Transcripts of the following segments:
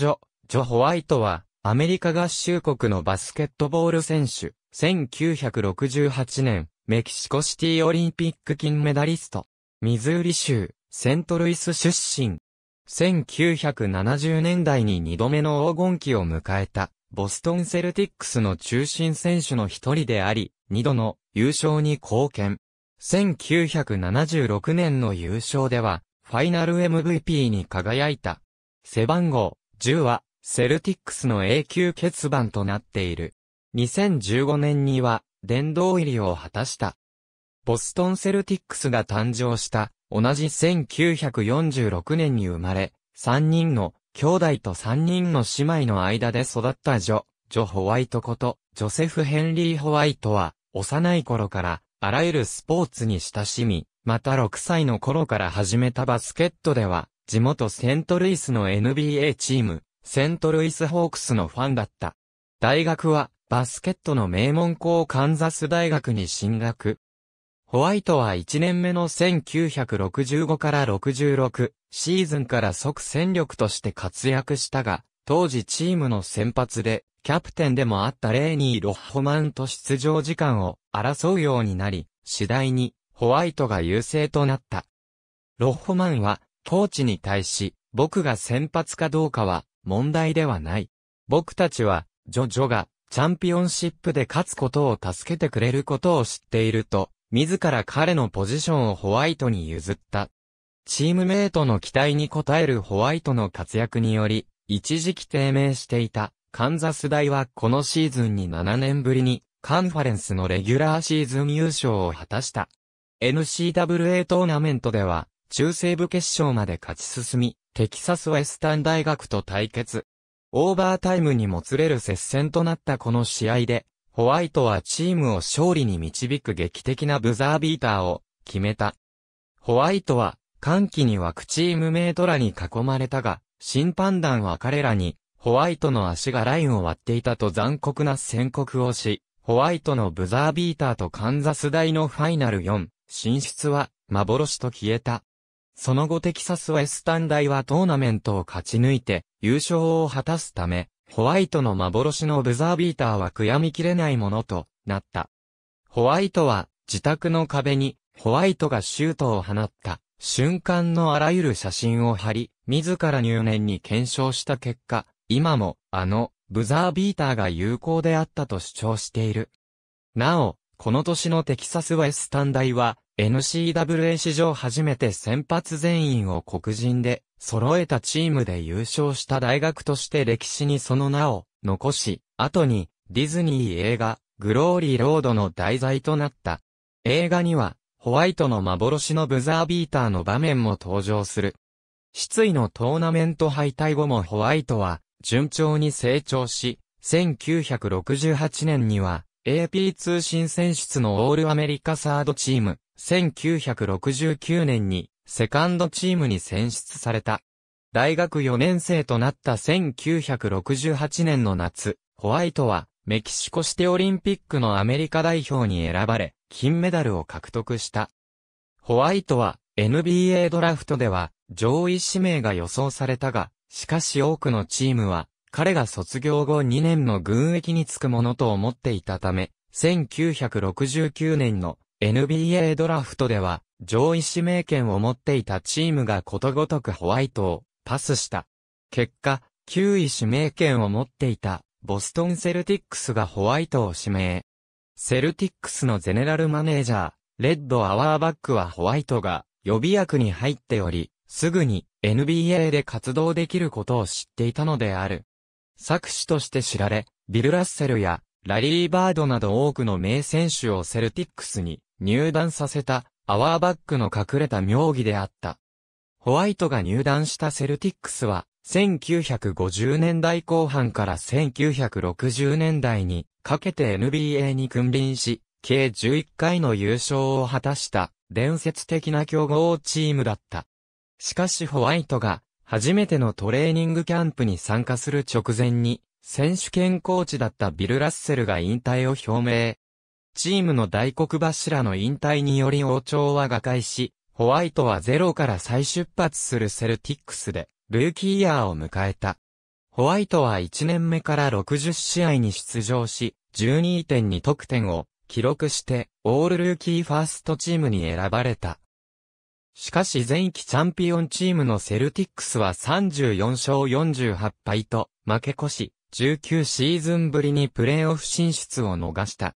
ジョ、ジョ・ホワイトは、アメリカ合衆国のバスケットボール選手、1968年、メキシコシティオリンピック金メダリスト、ミズーリ州、セントルイス出身。1970年代に2度目の黄金期を迎えた、ボストンセルティックスの中心選手の一人であり、2度の優勝に貢献。1976年の優勝では、ファイナル MVP に輝いた。背番号10は、セルティックスの永久欠番となっている。2015年には、殿堂入りを果たした。ボストンセルティックスが誕生した、同じ1946年に生まれ、3人の兄弟と3人の姉妹の間で育った女、ジョ・ホワイトこと、ジョセフ・ヘンリー・ホワイトは、幼い頃から、あらゆるスポーツに親しみ、また6歳の頃から始めたバスケットでは、地元セントルイスの NBA チーム、セントルイスホークスのファンだった。大学は、バスケットの名門校カンザス大学に進学。ホワイトは1年目の1965から66シーズンから即戦力として活躍したが、当時チームの先発で、キャプテンでもあったレーニー・ロッホマンと出場時間を争うようになり、次第にホワイトが優勢となった。ロッホマンはーチに対し、僕が先発かどうかは問題ではない。僕たちは、ジョジョがチャンピオンシップで勝つことを助けてくれることを知っていると、自ら彼のポジションをホワイトに譲った。チームメイトの期待に応えるホワイトの活躍により、一時期低迷していた、カンザス大はこのシーズンに7年ぶりに、カンファレンスのレギュラーシーズン優勝を果たした。n c w a トーナメントでは、中西部決勝まで勝ち進み、テキサスウェスタン大学と対決。オーバータイムにもつれる接戦となったこの試合で、ホワイトはチームを勝利に導く劇的なブザービーターを決めた。ホワイトは、歓喜に湧くチームメイトらに囲まれたが、審判団は彼らに、ホワイトの足がラインを割っていたと残酷な宣告をし、ホワイトのブザービーターとカンザス大のファイナル4、進出は、幻と消えた。その後テキサスウェスタン大はトーナメントを勝ち抜いて優勝を果たすため、ホワイトの幻のブザービーターは悔やみきれないものとなった。ホワイトは自宅の壁にホワイトがシュートを放った瞬間のあらゆる写真を貼り、自ら入念に検証した結果、今もあのブザービーターが有効であったと主張している。なお、この年のテキサスウェスタン大は n c w a 史上初めて先発全員を黒人で揃えたチームで優勝した大学として歴史にその名を残し、後にディズニー映画グローリーロードの題材となった。映画にはホワイトの幻のブザービーターの場面も登場する。失意のトーナメント敗退後もホワイトは順調に成長し、1968年には AP 通信選出のオールアメリカサードチーム、1969年にセカンドチームに選出された。大学4年生となった1968年の夏、ホワイトはメキシコシテオリンピックのアメリカ代表に選ばれ、金メダルを獲得した。ホワイトは NBA ドラフトでは上位指名が予想されたが、しかし多くのチームは彼が卒業後2年の軍役に就くものと思っていたため、1969年の NBA ドラフトでは、上位指名権を持っていたチームがことごとくホワイトをパスした。結果、9位指名権を持っていたボストンセルティックスがホワイトを指名。セルティックスのゼネラルマネージャー、レッドアワーバックはホワイトが予備役に入っており、すぐに NBA で活動できることを知っていたのである。作詞として知られ、ビル・ラッセルやラリー・バードなど多くの名選手をセルティックスに入団させた、アワーバックの隠れた妙義であった。ホワイトが入団したセルティックスは、1950年代後半から1960年代にかけて NBA に君臨し、計11回の優勝を果たした伝説的な強豪チームだった。しかしホワイトが初めてのトレーニングキャンプに参加する直前に選手権コーチだったビル・ラッセルが引退を表明。チームの大黒柱の引退により王朝は瓦解し、ホワイトはゼロから再出発するセルティックスで、ルーキーイヤーを迎えた。ホワイトは1年目から60試合に出場し、12.2得点を記録して、オールルーキーファーストチームに選ばれた。しかし前期チャンピオンチームのセルティックスは34勝48敗と負け越し、19シーズンぶりにプレーオフ進出を逃した。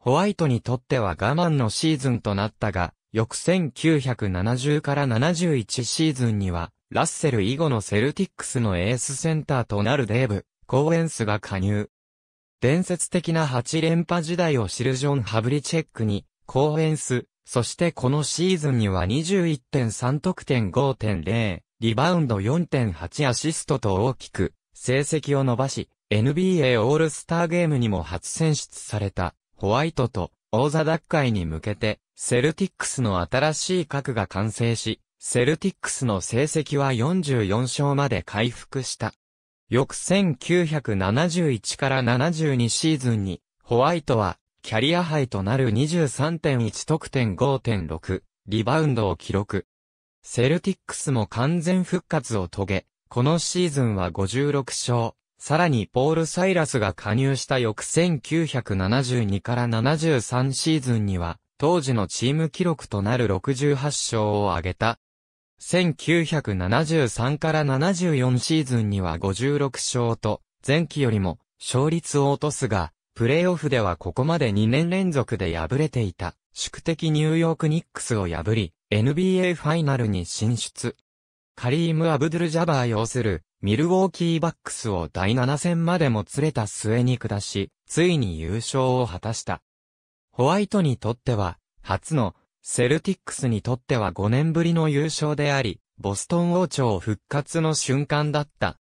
ホワイトにとっては我慢のシーズンとなったが、翌1970から71シーズンには、ラッセル以後のセルティックスのエースセンターとなるデーブ、コーエンスが加入。伝説的な8連覇時代を知るジョン・ハブリチェックに、コーエンス、そしてこのシーズンには21.3得点5.0、リバウンド4.8アシストと大きく、成績を伸ばし、NBA オールスターゲームにも初選出された。ホワイトと王座奪回に向けて、セルティックスの新しい核が完成し、セルティックスの成績は44勝まで回復した。翌1971から72シーズンに、ホワイトは、キャリアハイとなる23.1得点5.6、リバウンドを記録。セルティックスも完全復活を遂げ、このシーズンは56勝、さらにポール・サイラスが加入した翌1972から73シーズンには、当時のチーム記録となる68勝を挙げた。1973から74シーズンには56勝と、前期よりも勝率を落とすが、プレイオフではここまで2年連続で敗れていた、宿敵ニューヨークニックスを破り、NBA ファイナルに進出。カリーム・アブドゥル・ジャバー擁するミルウォーキーバックスを第7戦までも釣れた末に下し、ついに優勝を果たした。ホワイトにとっては、初の、セルティックスにとっては5年ぶりの優勝であり、ボストン王朝復活の瞬間だった。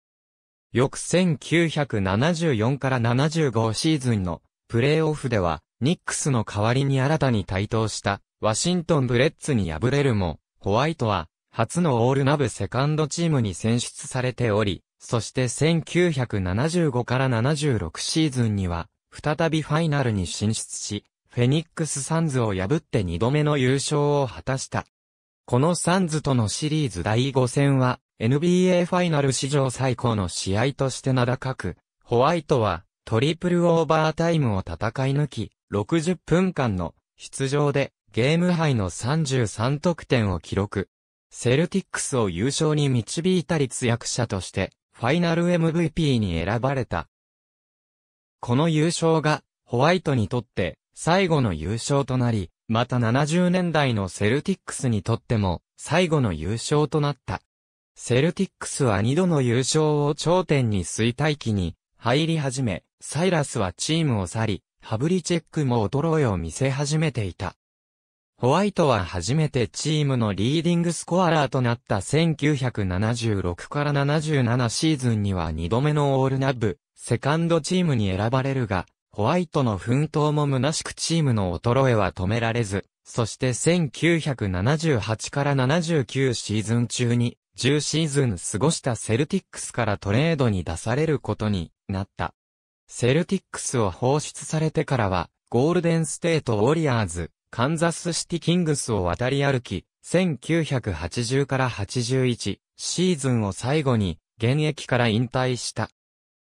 翌1974から75シーズンのプレーオフでは、ニックスの代わりに新たに台頭したワシントンブレッツに敗れるも、ホワイトは初のオールナブセカンドチームに選出されており、そして1975から76シーズンには、再びファイナルに進出し、フェニックスサンズを破って2度目の優勝を果たした。このサンズとのシリーズ第5戦は、NBA ファイナル史上最高の試合として名高く、ホワイトはトリプルオーバータイムを戦い抜き、60分間の出場でゲーム杯の33得点を記録。セルティックスを優勝に導いた立役者として、ファイナル MVP に選ばれた。この優勝が、ホワイトにとって、最後の優勝となり、また70年代のセルティックスにとっても、最後の優勝となった。セルティックスは2度の優勝を頂点に衰退期に入り始め、サイラスはチームを去り、ハブリチェックも衰えを見せ始めていた。ホワイトは初めてチームのリーディングスコアラーとなった1976から77シーズンには2度目のオールナブ、セカンドチームに選ばれるが、ホワイトの奮闘も虚しくチームの衰えは止められず、そして1978から79シーズン中に、10シーズン過ごしたセルティックスからトレードに出されることになった。セルティックスを放出されてからは、ゴールデンステートウォリアーズ、カンザスシティキングスを渡り歩き、1980から81シーズンを最後に現役から引退した。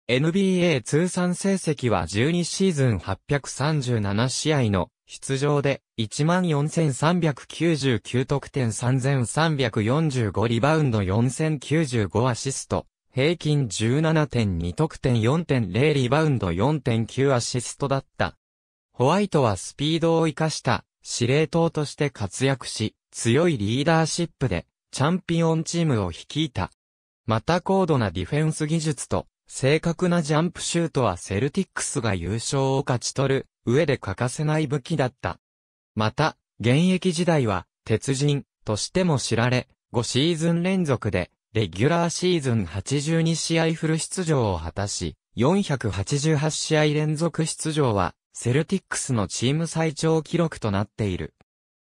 NBA 通算成績は12シーズン837試合の出場で14,399得点3,345リバウンド4,095アシスト。平均17.2得点4.0リバウンド4.9アシストだった。ホワイトはスピードを活かした司令塔として活躍し、強いリーダーシップで、チャンピオンチームを率いた。また高度なディフェンス技術と、正確なジャンプシュートはセルティックスが優勝を勝ち取る、上で欠かせない武器だった。また、現役時代は、鉄人、としても知られ、5シーズン連続で、レギュラーシーズン82試合フル出場を果たし、488試合連続出場は、セルティックスのチーム最長記録となっている。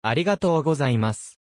ありがとうございます。